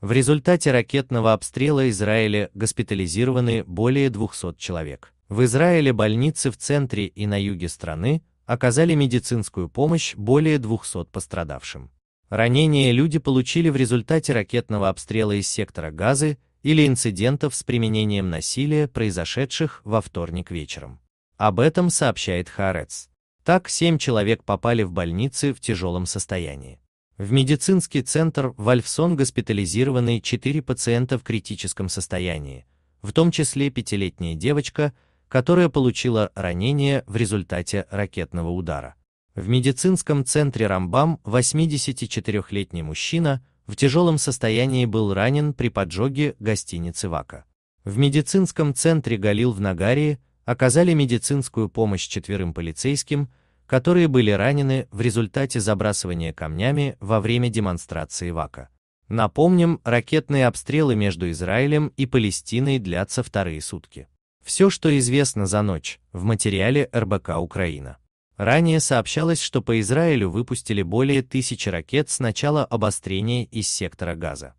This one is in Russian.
В результате ракетного обстрела Израиля госпитализированы более 200 человек. В Израиле больницы в центре и на юге страны оказали медицинскую помощь более 200 пострадавшим. Ранения люди получили в результате ракетного обстрела из сектора Газы или инцидентов с применением насилия, произошедших во вторник вечером. Об этом сообщает Харец. Так, семь человек попали в больницы в тяжелом состоянии. В медицинский центр Вальфсон госпитализированы 4 пациента в критическом состоянии, в том числе пятилетняя девочка, которая получила ранение в результате ракетного удара. В медицинском центре Рамбам 84-летний мужчина в тяжелом состоянии был ранен при поджоге гостиницы Вака. В медицинском центре Галил в Нагарии оказали медицинскую помощь четверым полицейским, которые были ранены в результате забрасывания камнями во время демонстрации ВАКа. Напомним, ракетные обстрелы между Израилем и Палестиной длятся вторые сутки. Все, что известно за ночь, в материале РБК «Украина». Ранее сообщалось, что по Израилю выпустили более тысячи ракет с начала обострения из сектора Газа.